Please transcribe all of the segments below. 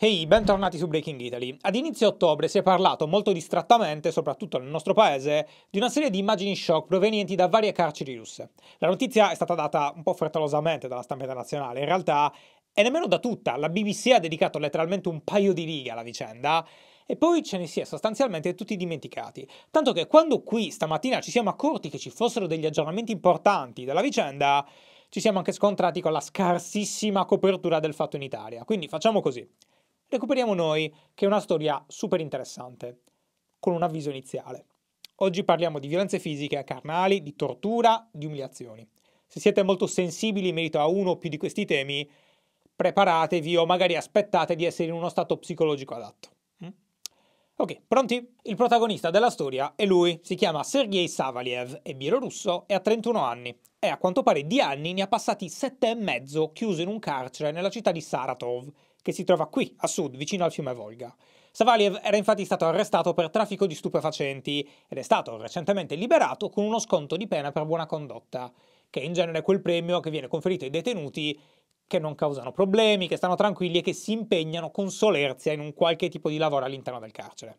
Ehi, hey, bentornati su Breaking Italy. Ad inizio ottobre si è parlato molto distrattamente, soprattutto nel nostro paese, di una serie di immagini shock provenienti da varie carceri russe. La notizia è stata data un po' frettolosamente dalla stampa internazionale, in realtà e nemmeno da tutta. La BBC ha dedicato letteralmente un paio di righe alla vicenda e poi ce ne si è sostanzialmente tutti dimenticati. Tanto che quando qui stamattina ci siamo accorti che ci fossero degli aggiornamenti importanti della vicenda, ci siamo anche scontrati con la scarsissima copertura del fatto in Italia. Quindi facciamo così recuperiamo noi, che è una storia super interessante, con un avviso iniziale. Oggi parliamo di violenze fisiche e carnali, di tortura, di umiliazioni. Se siete molto sensibili in merito a uno o più di questi temi, preparatevi o magari aspettate di essere in uno stato psicologico adatto. Mm? Ok, pronti? Il protagonista della storia è lui, si chiama Sergei Savaliev, è bielorusso e ha 31 anni e a quanto pare di anni ne ha passati sette e mezzo chiuso in un carcere nella città di Saratov, che si trova qui, a sud, vicino al fiume Volga. Savaliev era infatti stato arrestato per traffico di stupefacenti ed è stato recentemente liberato con uno sconto di pena per buona condotta, che in genere è quel premio che viene conferito ai detenuti che non causano problemi, che stanno tranquilli e che si impegnano con solerzia in un qualche tipo di lavoro all'interno del carcere.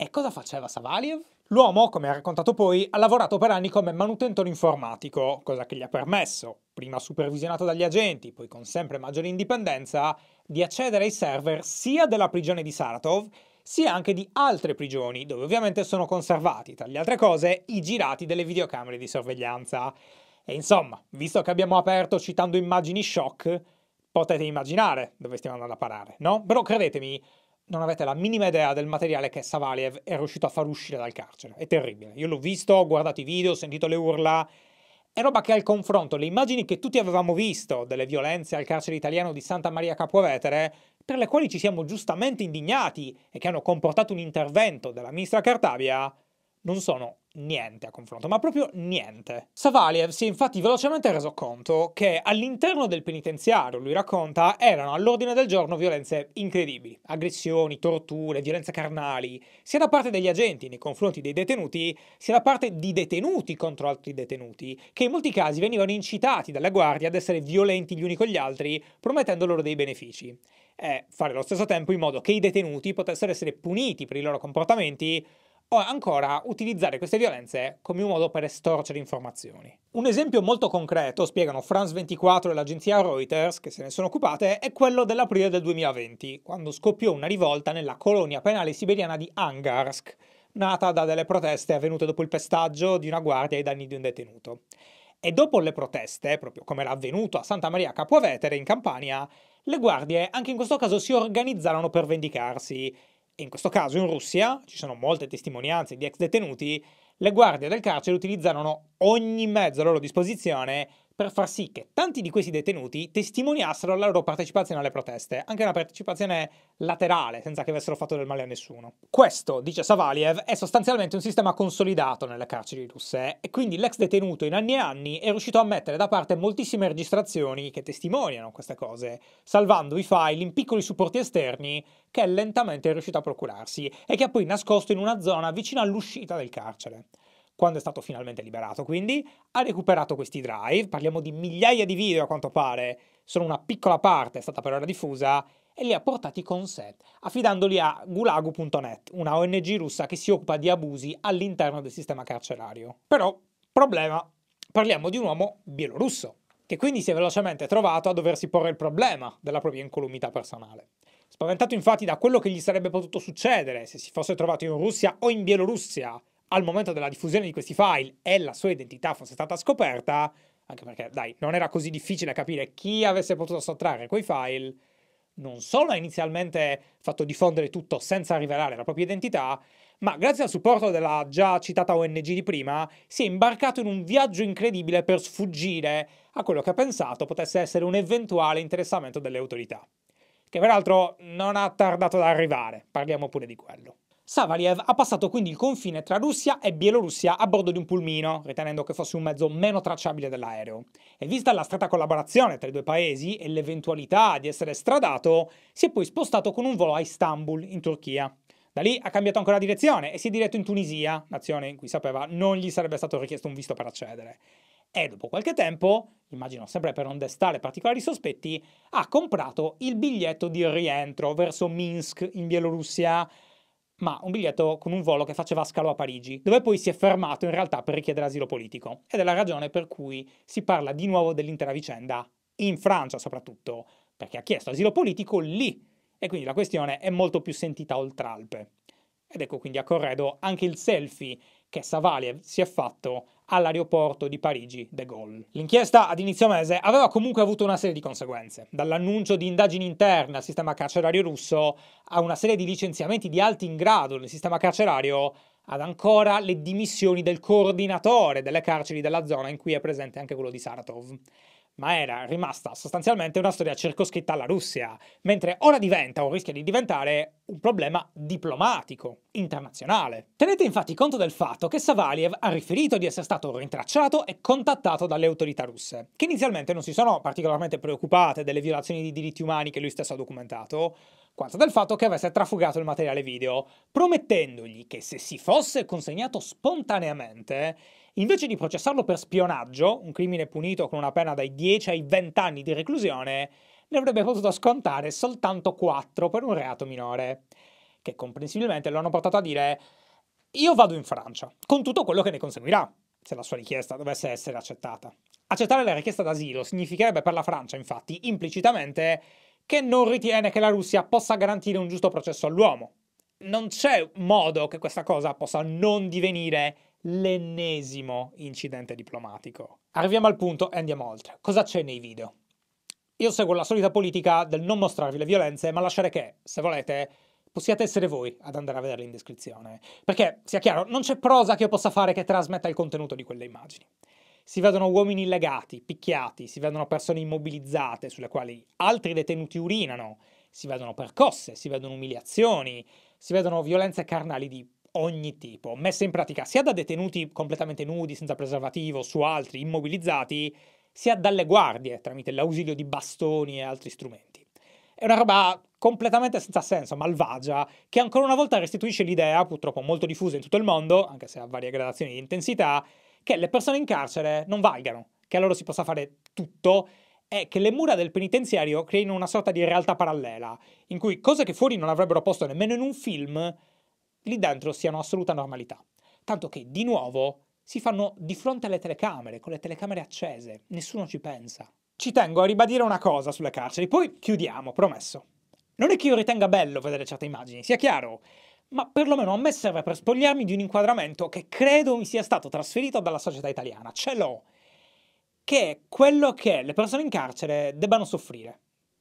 E cosa faceva Savaliev? L'uomo, come ha raccontato poi, ha lavorato per anni come manutentore informatico, cosa che gli ha permesso, prima supervisionato dagli agenti, poi con sempre maggiore indipendenza, di accedere ai server sia della prigione di Saratov, sia anche di altre prigioni, dove ovviamente sono conservati, tra le altre cose, i girati delle videocamere di sorveglianza. E insomma, visto che abbiamo aperto citando immagini shock, potete immaginare dove stiamo andando a parare, no? Però credetemi, non avete la minima idea del materiale che Savaliev è riuscito a far uscire dal carcere. È terribile. Io l'ho visto, ho guardato i video, ho sentito le urla. È roba che al confronto, le immagini che tutti avevamo visto delle violenze al carcere italiano di Santa Maria Capovetere, per le quali ci siamo giustamente indignati e che hanno comportato un intervento della ministra Cartabia, non sono niente a confronto, ma proprio niente. Savaliev si è infatti velocemente reso conto che all'interno del penitenziario, lui racconta, erano all'ordine del giorno violenze incredibili, aggressioni, torture, violenze carnali, sia da parte degli agenti nei confronti dei detenuti, sia da parte di detenuti contro altri detenuti, che in molti casi venivano incitati dalla guardia ad essere violenti gli uni con gli altri, promettendo loro dei benefici e fare allo stesso tempo in modo che i detenuti potessero essere puniti per i loro comportamenti o ancora utilizzare queste violenze come un modo per estorcere informazioni. Un esempio molto concreto, spiegano France 24 e l'agenzia Reuters, che se ne sono occupate, è quello dell'aprile del 2020, quando scoppiò una rivolta nella colonia penale siberiana di Angarsk, nata da delle proteste avvenute dopo il pestaggio di una guardia ai danni di un detenuto. E dopo le proteste, proprio come era avvenuto a Santa Maria Vetere in Campania, le guardie anche in questo caso si organizzarono per vendicarsi in questo caso in Russia, ci sono molte testimonianze di ex detenuti, le guardie del carcere utilizzarono ogni mezzo a loro disposizione per far sì che tanti di questi detenuti testimoniassero la loro partecipazione alle proteste, anche una partecipazione laterale, senza che avessero fatto del male a nessuno. Questo, dice Savaliev, è sostanzialmente un sistema consolidato nelle carceri russe e quindi l'ex detenuto in anni e anni è riuscito a mettere da parte moltissime registrazioni che testimoniano queste cose, salvando i file in piccoli supporti esterni che è lentamente riuscito a procurarsi e che ha poi nascosto in una zona vicino all'uscita del carcere quando è stato finalmente liberato, quindi ha recuperato questi drive, parliamo di migliaia di video a quanto pare, solo una piccola parte, è stata per ora diffusa, e li ha portati con sé, affidandoli a gulagu.net, una ONG russa che si occupa di abusi all'interno del sistema carcerario. Però, problema, parliamo di un uomo bielorusso, che quindi si è velocemente trovato a doversi porre il problema della propria incolumità personale. Spaventato infatti da quello che gli sarebbe potuto succedere se si fosse trovato in Russia o in Bielorussia, al momento della diffusione di questi file e la sua identità fosse stata scoperta, anche perché, dai, non era così difficile capire chi avesse potuto sottrarre quei file, non solo ha inizialmente fatto diffondere tutto senza rivelare la propria identità, ma grazie al supporto della già citata ONG di prima, si è imbarcato in un viaggio incredibile per sfuggire a quello che ha pensato potesse essere un eventuale interessamento delle autorità. Che peraltro non ha tardato ad arrivare, parliamo pure di quello. Savariev ha passato quindi il confine tra Russia e Bielorussia a bordo di un pulmino, ritenendo che fosse un mezzo meno tracciabile dell'aereo. E vista la stretta collaborazione tra i due paesi e l'eventualità di essere stradato, si è poi spostato con un volo a Istanbul, in Turchia. Da lì ha cambiato ancora direzione e si è diretto in Tunisia, nazione in cui sapeva non gli sarebbe stato richiesto un visto per accedere. E dopo qualche tempo, immagino sempre per non destare particolari sospetti, ha comprato il biglietto di rientro verso Minsk in Bielorussia ma un biglietto con un volo che faceva scalo a Parigi, dove poi si è fermato in realtà per richiedere asilo politico. Ed è la ragione per cui si parla di nuovo dell'intera vicenda in Francia soprattutto, perché ha chiesto asilo politico lì. E quindi la questione è molto più sentita oltre Alpe. Ed ecco quindi a Corredo anche il selfie che Savali si è fatto all'aeroporto di Parigi de Gaulle. L'inchiesta ad inizio mese aveva comunque avuto una serie di conseguenze, dall'annuncio di indagini interne al sistema carcerario russo a una serie di licenziamenti di alti in grado nel sistema carcerario ad ancora le dimissioni del coordinatore delle carceri della zona in cui è presente anche quello di Saratov ma era rimasta sostanzialmente una storia circoscritta alla Russia, mentre ora diventa o rischia di diventare un problema diplomatico, internazionale. Tenete infatti conto del fatto che Savaliev ha riferito di essere stato rintracciato e contattato dalle autorità russe, che inizialmente non si sono particolarmente preoccupate delle violazioni di diritti umani che lui stesso ha documentato, quanto del fatto che avesse trafugato il materiale video, promettendogli che se si fosse consegnato spontaneamente, Invece di processarlo per spionaggio, un crimine punito con una pena dai 10 ai 20 anni di reclusione, ne avrebbe potuto scontare soltanto 4 per un reato minore, che comprensibilmente lo hanno portato a dire io vado in Francia, con tutto quello che ne conseguirà, se la sua richiesta dovesse essere accettata. Accettare la richiesta d'asilo significherebbe per la Francia, infatti, implicitamente che non ritiene che la Russia possa garantire un giusto processo all'uomo. Non c'è modo che questa cosa possa non divenire l'ennesimo incidente diplomatico. Arriviamo al punto e andiamo oltre. Cosa c'è nei video? Io seguo la solita politica del non mostrarvi le violenze, ma lasciare che, se volete, possiate essere voi ad andare a vederle in descrizione. Perché, sia chiaro, non c'è prosa che io possa fare che trasmetta il contenuto di quelle immagini. Si vedono uomini legati, picchiati, si vedono persone immobilizzate sulle quali altri detenuti urinano, si vedono percosse, si vedono umiliazioni, si vedono violenze carnali di ogni tipo, messe in pratica sia da detenuti completamente nudi, senza preservativo, su altri immobilizzati, sia dalle guardie tramite l'ausilio di bastoni e altri strumenti. È una roba completamente senza senso, malvagia, che ancora una volta restituisce l'idea, purtroppo molto diffusa in tutto il mondo, anche se a varie gradazioni di intensità, che le persone in carcere non valgano, che a loro si possa fare tutto e che le mura del penitenziario creino una sorta di realtà parallela, in cui cose che fuori non avrebbero posto nemmeno in un film lì dentro siano assoluta normalità. Tanto che, di nuovo, si fanno di fronte alle telecamere, con le telecamere accese, nessuno ci pensa. Ci tengo a ribadire una cosa sulle carceri, poi chiudiamo, promesso. Non è che io ritenga bello vedere certe immagini, sia chiaro, ma perlomeno a me serve per spogliarmi di un inquadramento che credo mi sia stato trasferito dalla società italiana, ce l'ho, che è quello che le persone in carcere debbano soffrire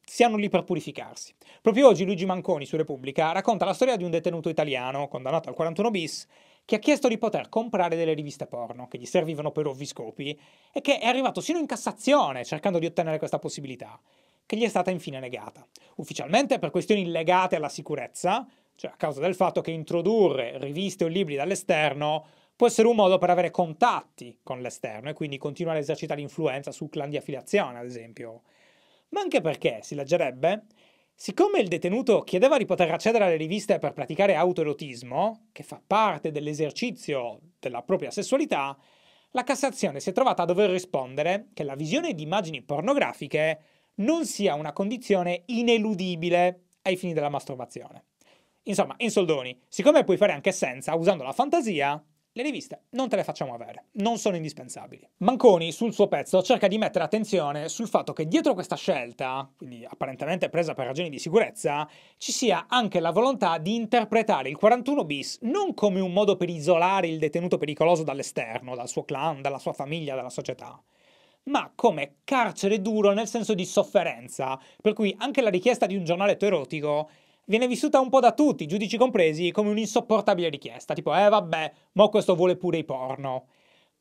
siano lì per purificarsi. Proprio oggi Luigi Manconi su Repubblica racconta la storia di un detenuto italiano, condannato al 41 bis, che ha chiesto di poter comprare delle riviste porno che gli servivano per ovvi scopi e che è arrivato sino in Cassazione cercando di ottenere questa possibilità, che gli è stata infine negata. Ufficialmente per questioni legate alla sicurezza, cioè a causa del fatto che introdurre riviste o libri dall'esterno può essere un modo per avere contatti con l'esterno e quindi continuare a esercitare influenza su clan di affiliazione, ad esempio ma anche perché, si leggerebbe, siccome il detenuto chiedeva di poter accedere alle riviste per praticare autoerotismo, che fa parte dell'esercizio della propria sessualità, la Cassazione si è trovata a dover rispondere che la visione di immagini pornografiche non sia una condizione ineludibile ai fini della masturbazione. Insomma, in soldoni, siccome puoi fare anche senza usando la fantasia, le riviste non te le facciamo avere, non sono indispensabili. Manconi, sul suo pezzo, cerca di mettere attenzione sul fatto che dietro questa scelta, quindi apparentemente presa per ragioni di sicurezza, ci sia anche la volontà di interpretare il 41 bis non come un modo per isolare il detenuto pericoloso dall'esterno, dal suo clan, dalla sua famiglia, dalla società, ma come carcere duro nel senso di sofferenza, per cui anche la richiesta di un giornaletto erotico viene vissuta un po' da tutti, giudici compresi, come un'insopportabile richiesta, tipo eh vabbè, mo questo vuole pure i porno.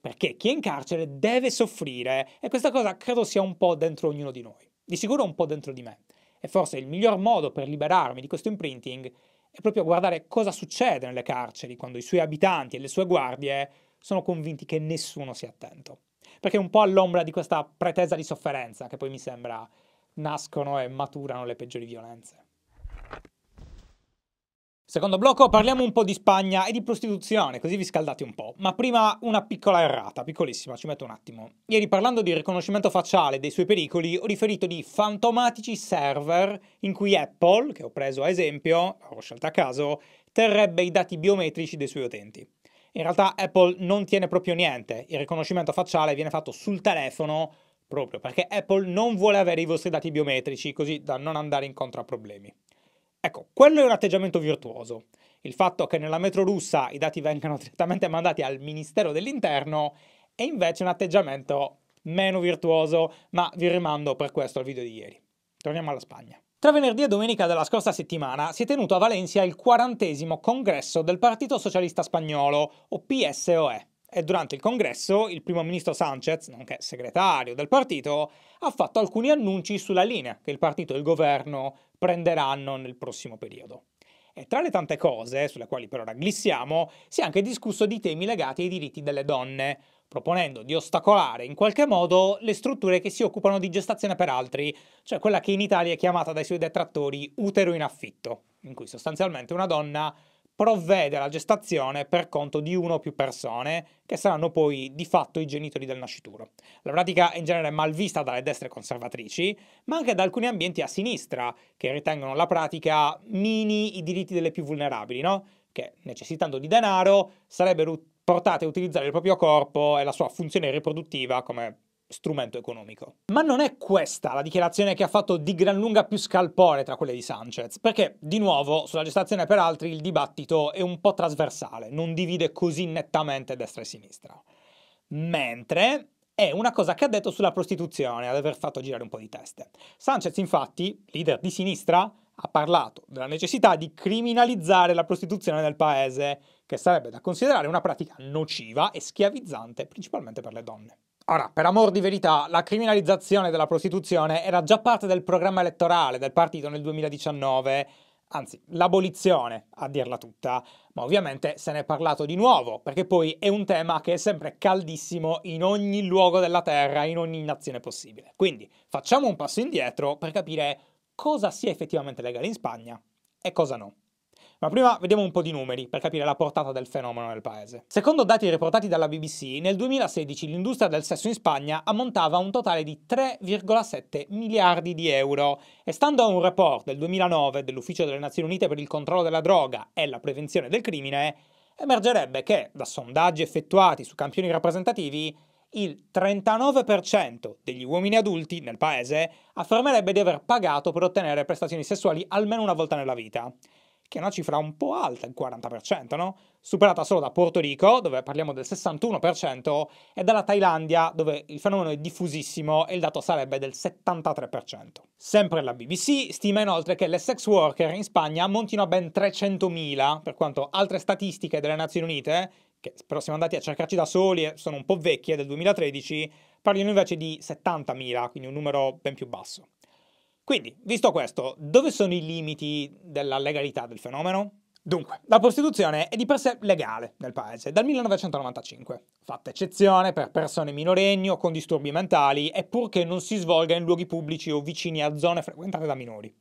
Perché chi è in carcere deve soffrire e questa cosa credo sia un po' dentro ognuno di noi, di sicuro un po' dentro di me. E forse il miglior modo per liberarmi di questo imprinting è proprio guardare cosa succede nelle carceri quando i suoi abitanti e le sue guardie sono convinti che nessuno sia attento. Perché è un po' all'ombra di questa pretesa di sofferenza che poi mi sembra nascono e maturano le peggiori violenze. Secondo blocco parliamo un po' di Spagna e di prostituzione, così vi scaldate un po'. Ma prima una piccola errata, piccolissima, ci metto un attimo. Ieri parlando di riconoscimento facciale e dei suoi pericoli, ho riferito di fantomatici server in cui Apple, che ho preso a esempio, ho scelto a caso, terrebbe i dati biometrici dei suoi utenti. In realtà Apple non tiene proprio niente, il riconoscimento facciale viene fatto sul telefono proprio perché Apple non vuole avere i vostri dati biometrici, così da non andare incontro a problemi. Ecco, quello è un atteggiamento virtuoso. Il fatto che nella metro russa i dati vengano direttamente mandati al Ministero dell'Interno è invece un atteggiamento meno virtuoso, ma vi rimando per questo al video di ieri. Torniamo alla Spagna. Tra venerdì e domenica della scorsa settimana si è tenuto a Valencia il 40 congresso del Partito Socialista Spagnolo, o PSOE e durante il congresso il primo ministro Sanchez, nonché segretario del partito, ha fatto alcuni annunci sulla linea che il partito e il governo prenderanno nel prossimo periodo. E tra le tante cose, sulle quali per ora glissiamo, si è anche discusso di temi legati ai diritti delle donne, proponendo di ostacolare in qualche modo le strutture che si occupano di gestazione per altri, cioè quella che in Italia è chiamata dai suoi detrattori utero in affitto, in cui sostanzialmente una donna provvede alla gestazione per conto di uno o più persone, che saranno poi di fatto i genitori del nascituro. La pratica è in genere mal vista dalle destre conservatrici, ma anche da alcuni ambienti a sinistra, che ritengono la pratica mini i diritti delle più vulnerabili, no? che necessitando di denaro sarebbero portate a utilizzare il proprio corpo e la sua funzione riproduttiva come strumento economico. Ma non è questa la dichiarazione che ha fatto di gran lunga più scalpore tra quelle di Sanchez, perché di nuovo sulla gestazione per altri il dibattito è un po' trasversale, non divide così nettamente destra e sinistra. Mentre è una cosa che ha detto sulla prostituzione ad aver fatto girare un po' di teste. Sanchez infatti, leader di sinistra, ha parlato della necessità di criminalizzare la prostituzione nel paese, che sarebbe da considerare una pratica nociva e schiavizzante principalmente per le donne. Ora, per amor di verità, la criminalizzazione della prostituzione era già parte del programma elettorale del partito nel 2019, anzi, l'abolizione, a dirla tutta, ma ovviamente se ne è parlato di nuovo, perché poi è un tema che è sempre caldissimo in ogni luogo della Terra, in ogni nazione possibile. Quindi facciamo un passo indietro per capire cosa sia effettivamente legale in Spagna e cosa no. Ma prima vediamo un po' di numeri per capire la portata del fenomeno nel paese. Secondo dati riportati dalla BBC, nel 2016 l'industria del sesso in Spagna ammontava a un totale di 3,7 miliardi di euro e stando a un report del 2009 dell'Ufficio delle Nazioni Unite per il controllo della droga e la prevenzione del crimine, emergerebbe che, da sondaggi effettuati su campioni rappresentativi, il 39% degli uomini adulti nel paese affermerebbe di aver pagato per ottenere prestazioni sessuali almeno una volta nella vita che è una cifra un po' alta, il 40%, no? Superata solo da Porto Rico, dove parliamo del 61%, e dalla Thailandia, dove il fenomeno è diffusissimo e il dato sarebbe del 73%. Sempre la BBC stima inoltre che le sex worker in Spagna montino a ben 300.000, per quanto altre statistiche delle Nazioni Unite, che però siamo andati a cercarci da soli e sono un po' vecchie, del 2013, parlino invece di 70.000, quindi un numero ben più basso. Quindi, visto questo, dove sono i limiti della legalità del fenomeno? Dunque, la prostituzione è di per sé legale nel paese dal 1995, fatta eccezione per persone minorenni o con disturbi mentali e purché non si svolga in luoghi pubblici o vicini a zone frequentate da minori.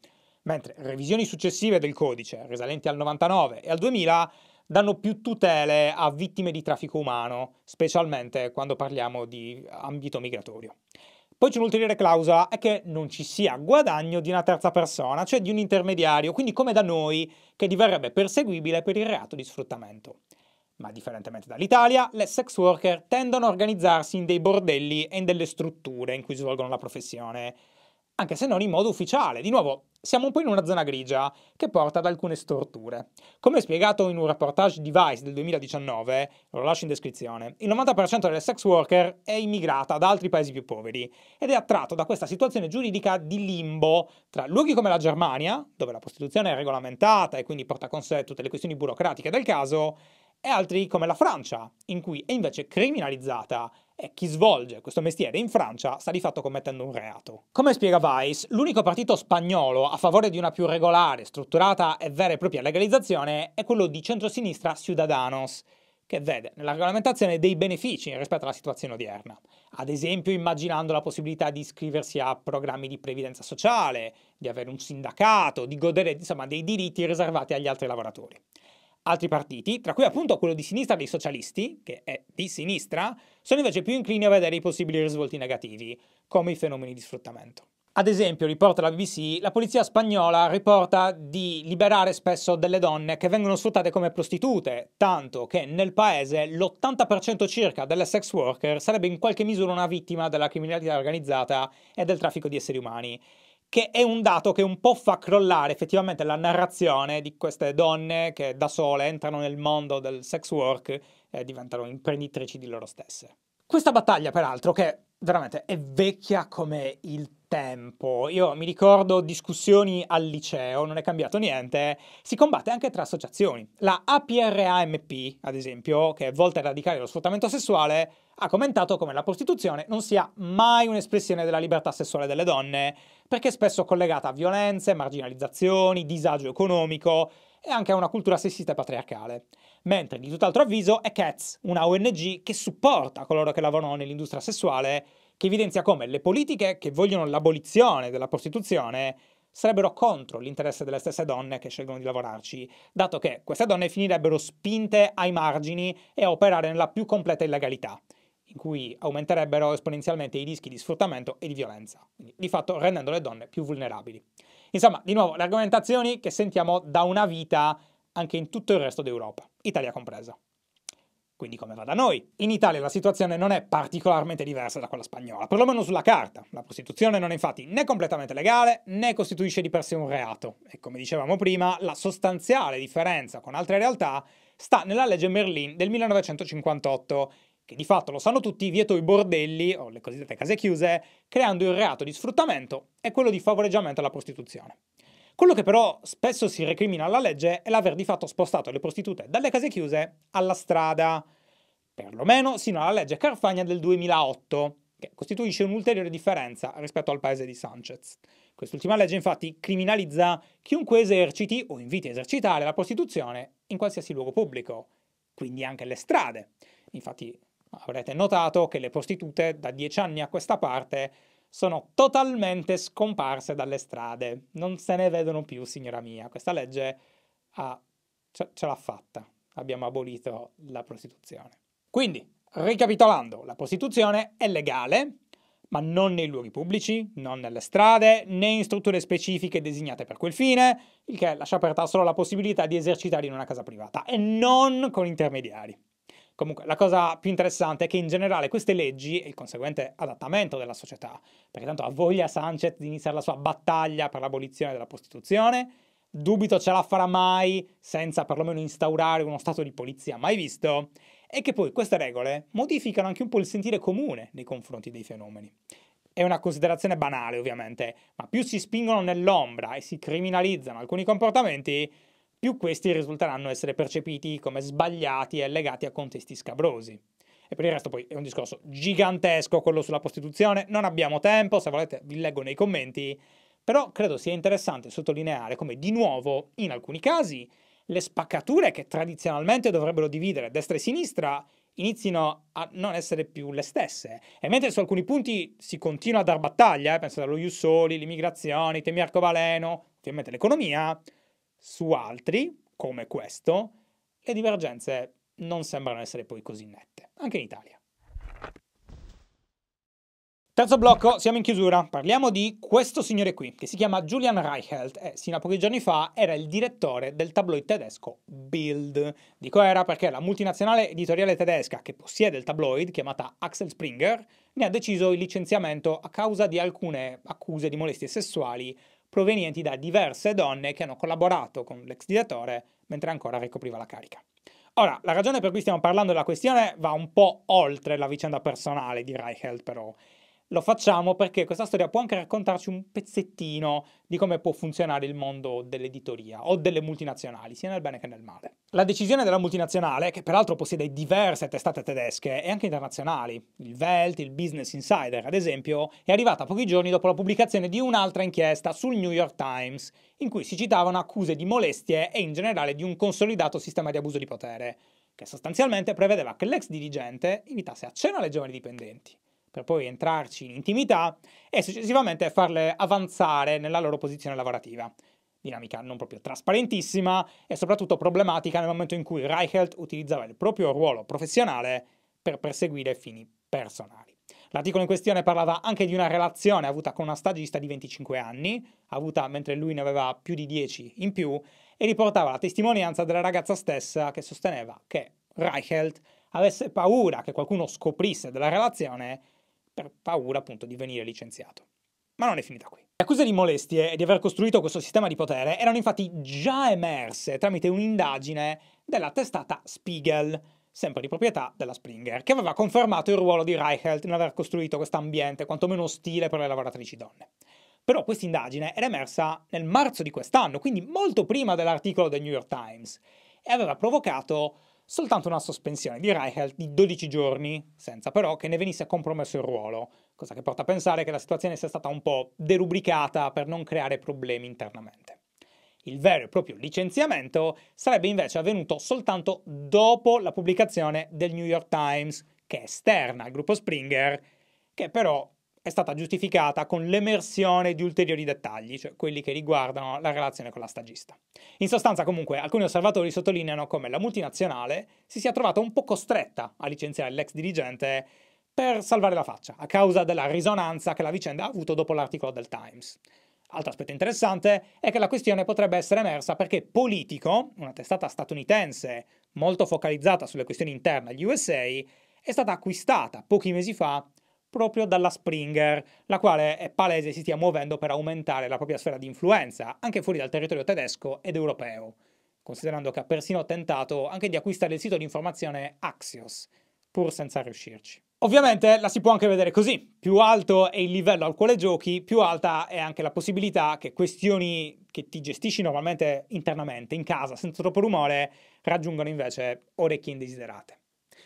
Mentre revisioni successive del codice, risalenti al 99 e al 2000, danno più tutele a vittime di traffico umano, specialmente quando parliamo di ambito migratorio. Poi c'è un'ulteriore clausola, è che non ci sia guadagno di una terza persona, cioè di un intermediario, quindi come da noi, che diverrebbe perseguibile per il reato di sfruttamento. Ma differentemente dall'Italia, le sex worker tendono a organizzarsi in dei bordelli e in delle strutture in cui svolgono la professione anche se non in modo ufficiale. Di nuovo, siamo un po' in una zona grigia che porta ad alcune storture. Come spiegato in un reportage di Vice del 2019, lo lascio in descrizione, il 90% delle sex worker è immigrata da altri paesi più poveri ed è attratto da questa situazione giuridica di limbo tra luoghi come la Germania, dove la prostituzione è regolamentata e quindi porta con sé tutte le questioni burocratiche del caso, e altri come la Francia, in cui è invece criminalizzata e chi svolge questo mestiere in Francia sta di fatto commettendo un reato. Come spiega Weiss, l'unico partito spagnolo a favore di una più regolare, strutturata e vera e propria legalizzazione è quello di centrosinistra Ciudadanos, che vede nella regolamentazione dei benefici rispetto alla situazione odierna, ad esempio immaginando la possibilità di iscriversi a programmi di previdenza sociale, di avere un sindacato, di godere insomma, dei diritti riservati agli altri lavoratori. Altri partiti, tra cui appunto quello di sinistra dei socialisti, che è di sinistra, sono invece più inclini a vedere i possibili risvolti negativi, come i fenomeni di sfruttamento. Ad esempio, riporta la BBC, la polizia spagnola riporta di liberare spesso delle donne che vengono sfruttate come prostitute, tanto che nel paese l'80% circa delle sex worker sarebbe in qualche misura una vittima della criminalità organizzata e del traffico di esseri umani che è un dato che un po' fa crollare effettivamente la narrazione di queste donne che da sole entrano nel mondo del sex work e diventano imprenditrici di loro stesse. Questa battaglia, peraltro, che veramente è vecchia come il tempo. Io mi ricordo discussioni al liceo, non è cambiato niente. Si combatte anche tra associazioni. La APRAMP, ad esempio, che è volta a radicare lo sfruttamento sessuale, ha commentato come la prostituzione non sia mai un'espressione della libertà sessuale delle donne, perché è spesso collegata a violenze, marginalizzazioni, disagio economico e anche a una cultura sessista e patriarcale. Mentre di tutt'altro avviso è Cats, una ONG che supporta coloro che lavorano nell'industria sessuale, che evidenzia come le politiche che vogliono l'abolizione della prostituzione sarebbero contro l'interesse delle stesse donne che scelgono di lavorarci, dato che queste donne finirebbero spinte ai margini e a operare nella più completa illegalità in cui aumenterebbero esponenzialmente i rischi di sfruttamento e di violenza, di fatto rendendo le donne più vulnerabili. Insomma, di nuovo, le argomentazioni che sentiamo da una vita anche in tutto il resto d'Europa, Italia compresa. Quindi come va da noi? In Italia la situazione non è particolarmente diversa da quella spagnola, perlomeno sulla carta. La prostituzione non è infatti né completamente legale né costituisce di per sé un reato. E come dicevamo prima, la sostanziale differenza con altre realtà sta nella legge Merlin del 1958, che di fatto lo sanno tutti, vietò i bordelli, o le cosiddette case chiuse, creando il reato di sfruttamento e quello di favoreggiamento alla prostituzione. Quello che però spesso si recrimina alla legge è l'aver di fatto spostato le prostitute dalle case chiuse alla strada, perlomeno sino alla legge Carfagna del 2008, che costituisce un'ulteriore differenza rispetto al paese di Sanchez. Quest'ultima legge infatti criminalizza chiunque eserciti o inviti a esercitare la prostituzione in qualsiasi luogo pubblico, quindi anche le strade. Infatti Avrete notato che le prostitute da dieci anni a questa parte sono totalmente scomparse dalle strade. Non se ne vedono più, signora mia. Questa legge ha... ce, ce l'ha fatta. Abbiamo abolito la prostituzione. Quindi, ricapitolando, la prostituzione è legale, ma non nei luoghi pubblici, non nelle strade, né in strutture specifiche designate per quel fine, il che lascia aperta solo la possibilità di esercitare in una casa privata e non con intermediari. Comunque, la cosa più interessante è che in generale queste leggi e il conseguente adattamento della società, perché tanto ha voglia Sanchez di iniziare la sua battaglia per l'abolizione della prostituzione, dubito ce la farà mai senza perlomeno instaurare uno stato di polizia mai visto, e che poi queste regole modificano anche un po' il sentire comune nei confronti dei fenomeni. È una considerazione banale, ovviamente, ma più si spingono nell'ombra e si criminalizzano alcuni comportamenti, più questi risulteranno essere percepiti come sbagliati e legati a contesti scabrosi. E per il resto poi è un discorso gigantesco quello sulla prostituzione, non abbiamo tempo, se volete vi leggo nei commenti, però credo sia interessante sottolineare come di nuovo, in alcuni casi, le spaccature che tradizionalmente dovrebbero dividere destra e sinistra inizino a non essere più le stesse. E mentre su alcuni punti si continua a dar battaglia, eh, pensate allo Jussoli, l'immigrazione, i temi arcobaleno, ovviamente l'economia, su altri, come questo, le divergenze non sembrano essere poi così nette, anche in Italia. Terzo blocco, siamo in chiusura. Parliamo di questo signore qui, che si chiama Julian Reichelt e sino a pochi giorni fa era il direttore del tabloid tedesco Bild. Dico era perché la multinazionale editoriale tedesca che possiede il tabloid, chiamata Axel Springer, ne ha deciso il licenziamento a causa di alcune accuse di molestie sessuali provenienti da diverse donne che hanno collaborato con l'ex direttore mentre ancora ricopriva la carica. Ora, la ragione per cui stiamo parlando della questione va un po' oltre la vicenda personale di Reichelt, però lo facciamo perché questa storia può anche raccontarci un pezzettino di come può funzionare il mondo dell'editoria o delle multinazionali, sia nel bene che nel male. La decisione della multinazionale, che peraltro possiede diverse testate tedesche e anche internazionali, il Welt, il Business Insider ad esempio, è arrivata pochi giorni dopo la pubblicazione di un'altra inchiesta sul New York Times, in cui si citavano accuse di molestie e in generale di un consolidato sistema di abuso di potere, che sostanzialmente prevedeva che l'ex dirigente invitasse a cena le giovani dipendenti per poi entrarci in intimità e successivamente farle avanzare nella loro posizione lavorativa. Dinamica non proprio trasparentissima e soprattutto problematica nel momento in cui Reichelt utilizzava il proprio ruolo professionale per perseguire fini personali. L'articolo in questione parlava anche di una relazione avuta con una stagista di 25 anni, avuta mentre lui ne aveva più di 10 in più, e riportava la testimonianza della ragazza stessa che sosteneva che Reichelt avesse paura che qualcuno scoprisse della relazione per paura appunto di venire licenziato. Ma non è finita qui. Le accuse di molestie e di aver costruito questo sistema di potere erano infatti già emerse tramite un'indagine della testata Spiegel, sempre di proprietà della Springer, che aveva confermato il ruolo di Reichelt nell'aver costruito questo ambiente quantomeno ostile per le lavoratrici donne. Però questa indagine era emersa nel marzo di quest'anno, quindi molto prima dell'articolo del New York Times, e aveva provocato soltanto una sospensione di Reichelt di 12 giorni, senza però che ne venisse compromesso il ruolo, cosa che porta a pensare che la situazione sia stata un po' derubricata per non creare problemi internamente. Il vero e proprio licenziamento sarebbe invece avvenuto soltanto dopo la pubblicazione del New York Times, che è esterna al gruppo Springer, che però è stata giustificata con l'emersione di ulteriori dettagli, cioè quelli che riguardano la relazione con la stagista. In sostanza, comunque, alcuni osservatori sottolineano come la multinazionale si sia trovata un po' costretta a licenziare l'ex dirigente per salvare la faccia, a causa della risonanza che la vicenda ha avuto dopo l'articolo del Times. Altro aspetto interessante è che la questione potrebbe essere emersa perché Politico, una testata statunitense molto focalizzata sulle questioni interne agli USA, è stata acquistata pochi mesi fa proprio dalla Springer, la quale è palese si stia muovendo per aumentare la propria sfera di influenza, anche fuori dal territorio tedesco ed europeo, considerando che ha persino tentato anche di acquistare il sito di informazione Axios, pur senza riuscirci. Ovviamente la si può anche vedere così, più alto è il livello al quale giochi, più alta è anche la possibilità che questioni che ti gestisci normalmente internamente, in casa, senza troppo rumore, raggiungano invece orecchie indesiderate.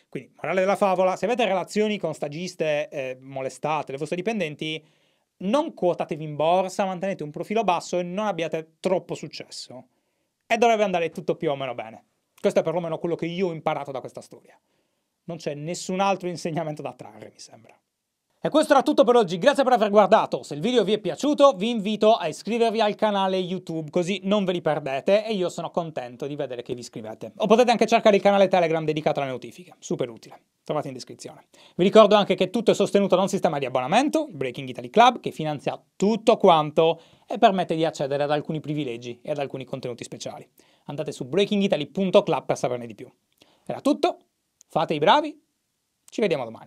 Quindi, morale della favola, se avete relazioni con stagiste, eh, molestate le vostre dipendenti, non quotatevi in borsa, mantenete un profilo basso e non abbiate troppo successo. E dovrebbe andare tutto più o meno bene. Questo è perlomeno quello che io ho imparato da questa storia. Non c'è nessun altro insegnamento da trarre, mi sembra. E questo era tutto per oggi, grazie per aver guardato, se il video vi è piaciuto vi invito a iscrivervi al canale YouTube così non ve li perdete e io sono contento di vedere che vi iscrivete. O potete anche cercare il canale Telegram dedicato alle notifiche, super utile, trovate in descrizione. Vi ricordo anche che tutto è sostenuto da un sistema di abbonamento, il Breaking Italy Club, che finanzia tutto quanto e permette di accedere ad alcuni privilegi e ad alcuni contenuti speciali. Andate su breakingitaly.club per saperne di più. Era tutto, fate i bravi, ci vediamo domani.